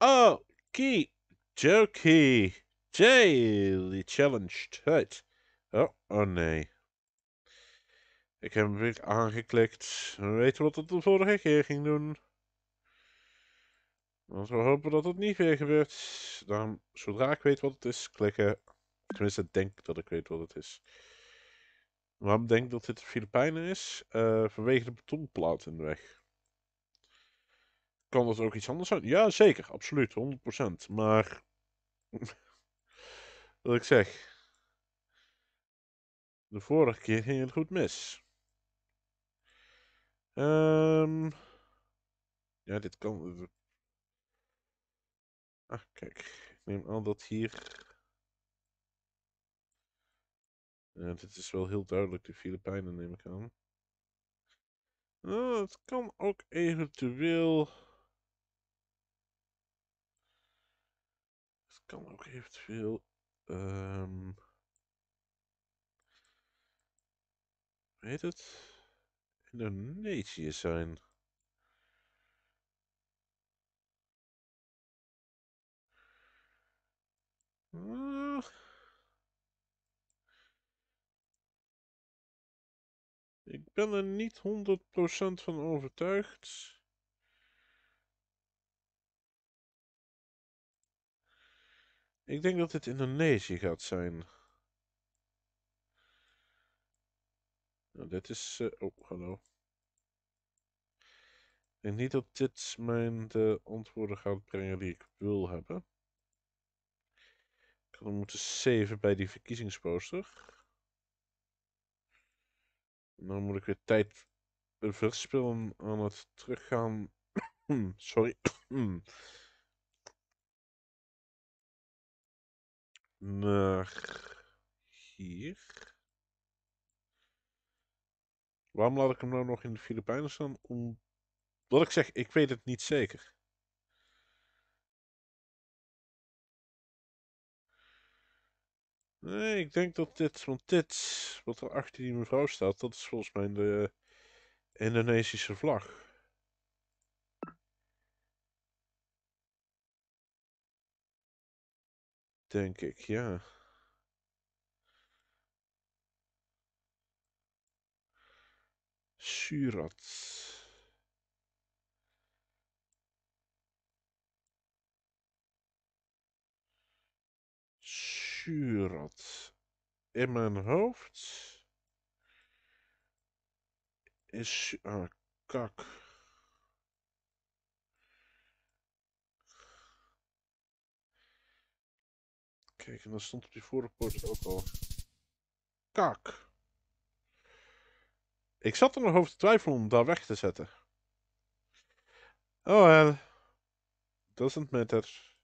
Okie dokie. Daily challenge tijd. Oh, oh nee. Ik heb hem weer aangeklikt. We weten wat het de vorige keer ging doen. Want we hopen dat het niet weer gebeurt. Dan zodra ik weet wat het is, klikken. Tenminste, ik denk dat ik weet wat het is. Waarom denk ik dat dit de Filipijnen is? Eh, vanwege de betonplaat in de weg kan dat ook iets anders zijn? Ja, zeker. Absoluut. 100%. Maar. wat ik zeg. De vorige keer ging het goed mis. Ehm, ja, dit kan. Eh, ah, kijk. Ik neem aan dat hier. dit is wel heel duidelijk de Filipijnen, neem ik aan. Nou, het kan ook eventueel. kan ook eventueel. Um, ehm, hoe heet het? Indonesië zijn. Uh, ik ben er niet 100% van overtuigd. Ik denk dat dit Indonesië gaat zijn. Nou, dit is... Eh, oh, hallo. Ik denk niet dat dit mijn de antwoorden gaat brengen die ik wil hebben. Ik had hem moeten saven bij die verkiezingsposter. dan nou moet ik weer tijd verspillen aan het teruggaan. Sorry. naar hier. Waarom laat ik hem nou nog in de Filipijnen staan? Omdat ik zeg, ik weet het niet zeker. Nee, ik denk dat dit, want dit, wat er achter die mevrouw staat, dat is volgens mij de Indonesische vlag. Denk ik, ja. Surat. Surat. In mijn hoofd is... Ah, kak. Kijk, en dat stond op die vorige poort ook al. Kak. Ik zat er nog over te twijfelen om daar weg te zetten. Oh well. Doesn't matter.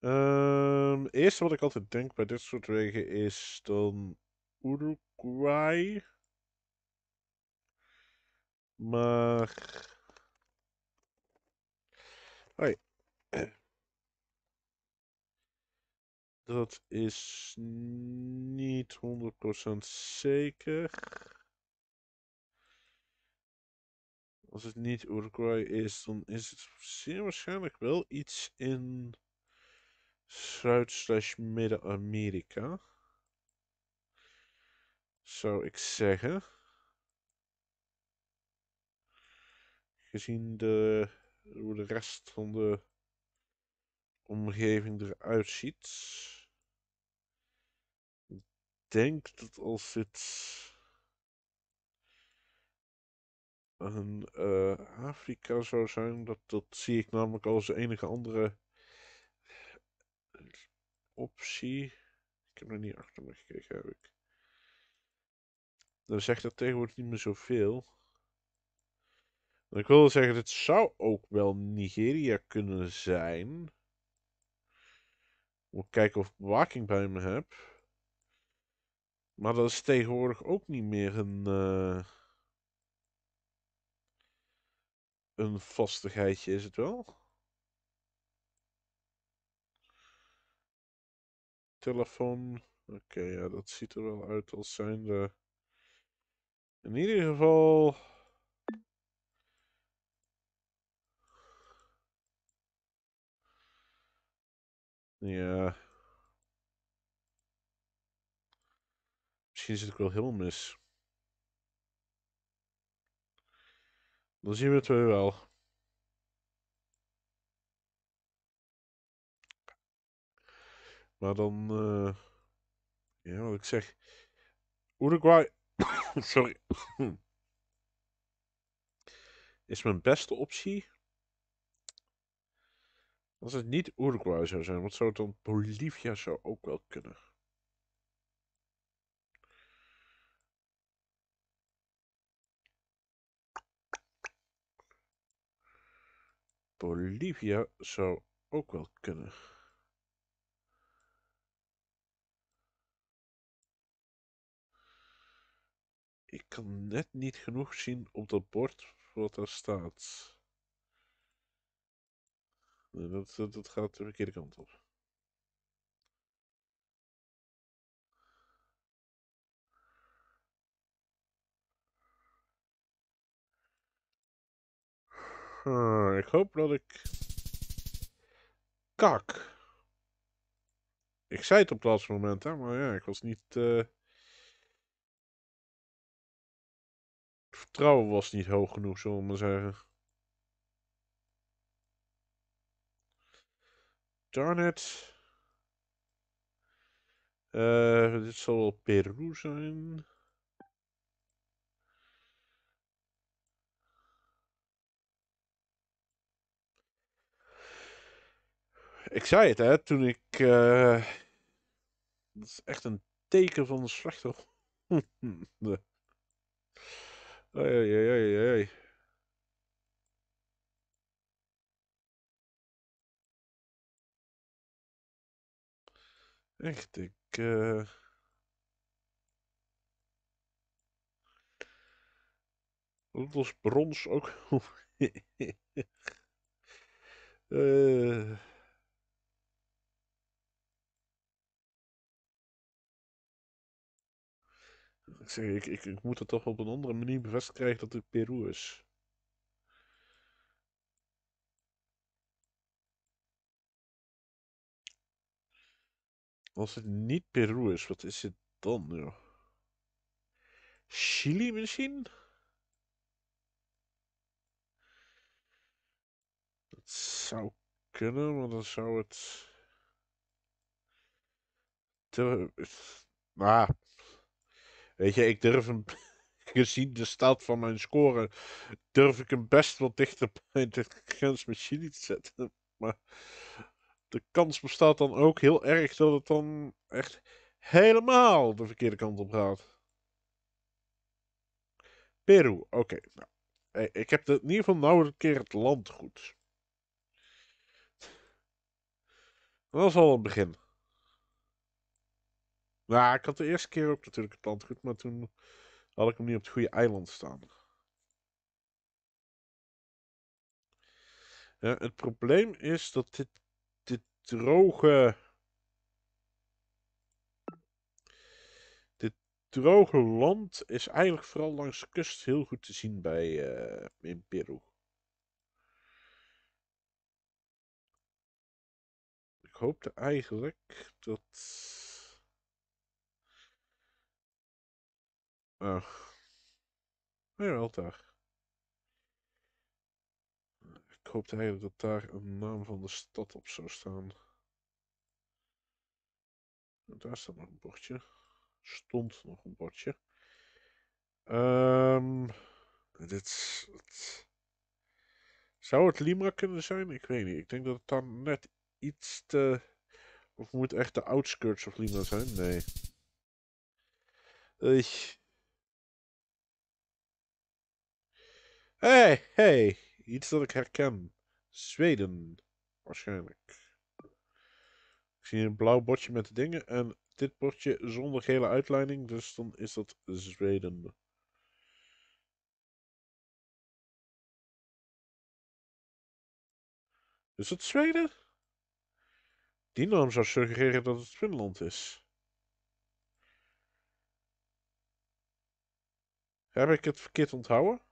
Um, het eerste wat ik altijd denk bij dit soort wegen is dan Uruguay. Maar... Hoi. Dat is niet 100% zeker. Als het niet Uruguay is, dan is het zeer waarschijnlijk wel iets in Zuid-Midden-Amerika. Zou ik zeggen. Gezien de, hoe de rest van de omgeving eruit ziet denk dat als het een eh, Afrika zou zijn, dat, dat zie ik namelijk als de enige andere optie. Ik heb er niet achter me gekeken, heb ik. Dan zegt dat tegenwoordig niet meer zoveel. ik wil zeggen, het zou ook wel Nigeria kunnen zijn. Moet kijken of ik bewaking bij me heb. Maar dat is tegenwoordig ook niet meer een, eh, een vastigheidje, is het wel? Telefoon. Oké, ja, dat ziet er wel uit als zijnde. In ieder geval. Ja, Misschien zit ik wel helemaal mis. Dan zien we het weer wel. Maar dan, eh, ja, wat ik zeg. Uruguay, sorry, is mijn beste optie. Als het niet Uruguay zou zijn, wat zou het dan Bolivia zou ook wel kunnen. Olivia zou ook wel kunnen. Ik kan net niet genoeg zien op dat bord wat daar staat. Dat, dat, dat gaat de verkeerde kant op. ik hoop dat ik... Kak. Ik zei het op het laatste moment, hè, maar ja, ik was niet... Uh... Vertrouwen was niet hoog genoeg, zullen we maar zeggen. Darn it. Eh, dit zal wel Peru zijn. ik zei het, hè, toen ik... Uh, dat is echt een teken van een slachtoffer. oei, oei, Echt, ik... Uh... Dat was brons ook. uh... Ik, zeg, ik, ik, ik moet het toch op een andere manier bevestigen krijgen dat het Peru is. Als het niet Peru is, wat is het dan, nu? Chili misschien? Dat zou kunnen, maar dan zou het. Te... Maar. Ah. Weet je, ik durf hem, gezien de staat van mijn score, durf ik hem best wel dichter bij de grens met Chili te zetten. Maar de kans bestaat dan ook heel erg dat het dan echt helemaal de verkeerde kant op gaat. Peru, oké. Nou, ik heb het in ieder geval nou een keer het land goed. Dat is al een begin. Nou, ik had de eerste keer ook natuurlijk het land goed, maar toen had ik hem niet op het goede eiland staan. Ja, eh, het probleem is dat dit, dit droge... Dit droge land is eigenlijk vooral langs de kust heel goed te zien bij, uh, in Peru. Ik hoopte eigenlijk dat... Ach. Ja, daar. Ik hoopte eigenlijk dat daar een naam van de stad op zou staan. Daar staat nog een bordje. Stond nog een bordje. Um, dit, Zou het Lima kunnen zijn? Ik weet niet. Ik denk dat het dan net iets te... Of moet echt de outskirts of Lima zijn? Nee. Ik. hey, hey. Iets dat ik herken. Zweden. Waarschijnlijk. Ik zie een blauw bordje met de dingen en dit bordje zonder gele uitleiding, dus dan is dat Zweden. Is dat Zweden? Die naam zou suggereren dat het Finland is. Heb ik het verkeerd onthouden?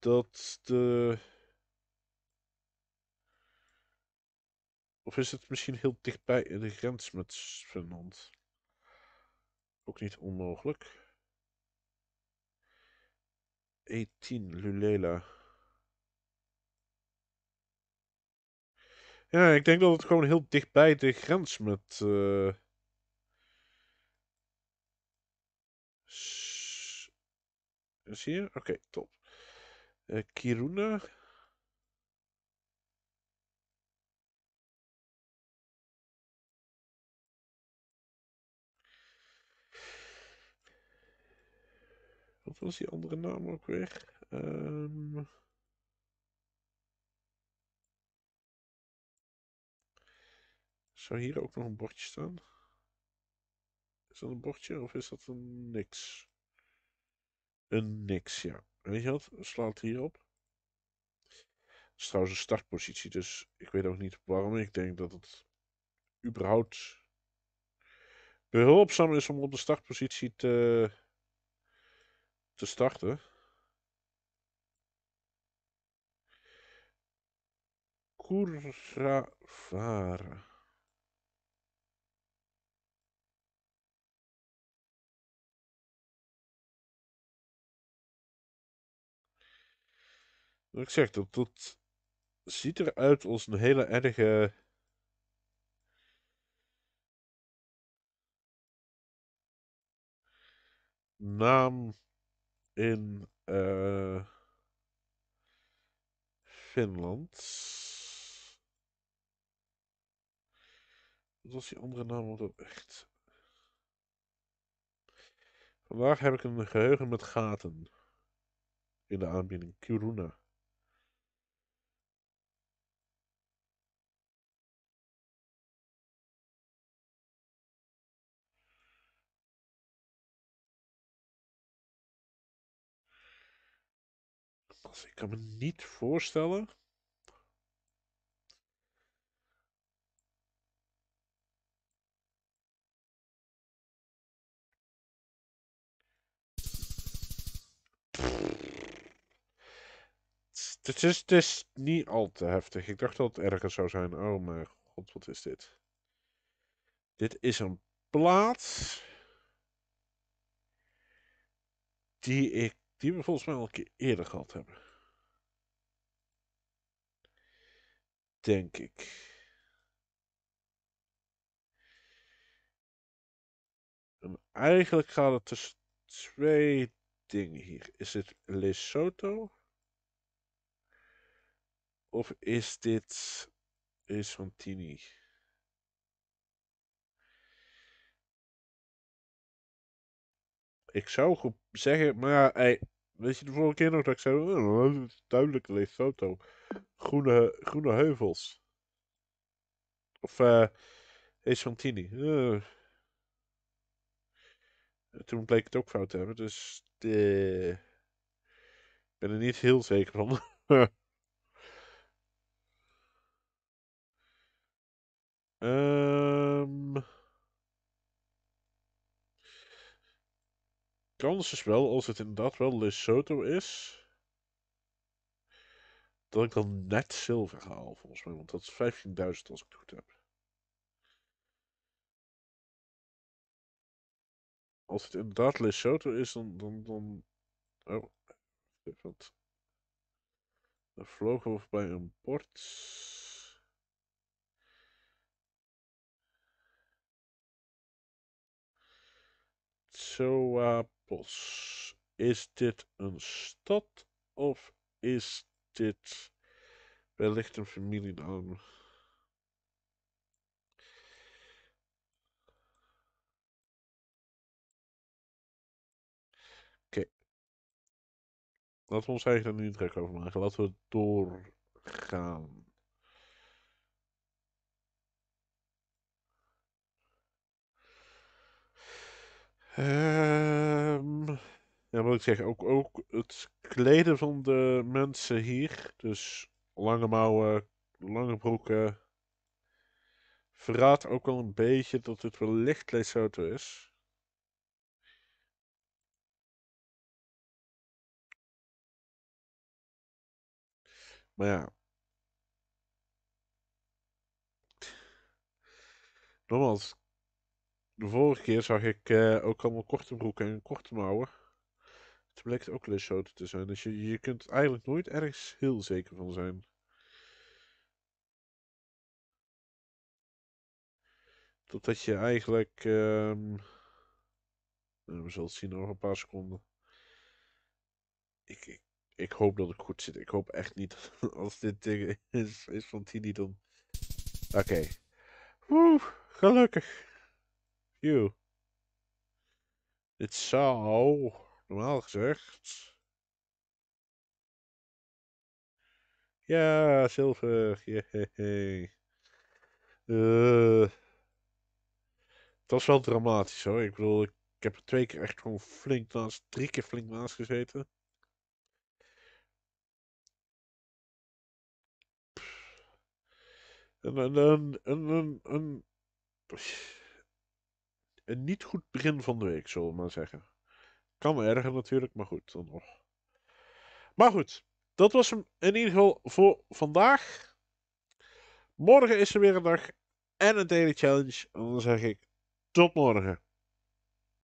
dat de. Of is het misschien heel dichtbij in de grens met Finland? Ook niet onmogelijk. 18 e Lulela. Ja, ik denk dat het gewoon heel dichtbij de grens met. Eh, is hier. Oké, top. Eh, Kiruna. Wat was die andere naam ook weer? Ehm. Zou hier ook nog een bordje staan? Is dat een bordje of is dat een niks? Een niks, ja weet je wat, slaat hierop. Het is trouwens een startpositie, dus ik weet ook niet waarom ik denk dat het überhaupt behulpzaam is om op de startpositie te, te starten. Curra ik zeg, dat, dat ziet eruit als een hele erge... naam in eh, Finland. Wat was die andere naam ook echt? Vandaag heb ik een geheugen met gaten in de aanbieding. Kiruna. Ik kan me niet voorstellen. Het is, het dus niet al te heftig. Ik dacht dat het erger zou zijn. Oh mijn god, wat is dit? Dit is een plaats die ik die we volgens mij al een keer eerder gehad hebben. Denk ik. Ehm, eigenlijk gaat het tussen twee dingen hier. Is het Lesotho? Of is dit is Ik zou zeggen. Maar ja, weet je de vorige keer nog dat ik zei, oh, duidelijk duidelijk foto Groene, groene heuvels. Of eh, uh, Toen bleek het ook fout te hebben, dus de... Eh, ik ben er niet heel zeker van. um... kans is wel, als het inderdaad wel Lesotho is, dat ik dan net zilver haal, volgens mij. Want dat is 15.000 als ik het goed heb. Als het inderdaad Lesotho is, dan... dan, dan... Oh, wat... er vlogen we bij een port... Zo, uh... Is dit een stad of is dit wellicht een familienaam? Laten we ons eigenlijk daar niet druk over maken. Laten we doorgaan. Um, ja, wat ik zeg, ook, ook het kleden van de mensen hier. Dus lange mouwen, lange broeken. Verraadt ook wel een beetje dat het wellicht Lesotho is. Maar ja. Nogmaals, de vorige keer zag ik eh, ook allemaal korte broeken en korte mouwen. Het bleek ook lessoten te zijn. Dus je, je kunt eigenlijk nooit ergens heel zeker van zijn. Totdat je eigenlijk... Ehm, nou, we zullen het zien over een paar seconden. Ik, ik, ik, hoop dat ik goed zit. Ik hoop echt niet als dit ding is, is van Tini dan... Oké. Okay. Woe, gelukkig you. Dit zou, normaal gezegd... Ja, zilver. Uh, het was wel dramatisch hoor. Ik bedoel, ik, heb er twee keer echt gewoon flink naast, drie keer flink naast gezeten. En, en, en, en, en, en een niet goed begin van de week, zullen we maar zeggen. Kan erger natuurlijk, maar goed, dan nog. Maar goed, dat was hem in ieder geval voor vandaag. Morgen is er weer een dag en een daily challenge. En dan zeg ik tot morgen.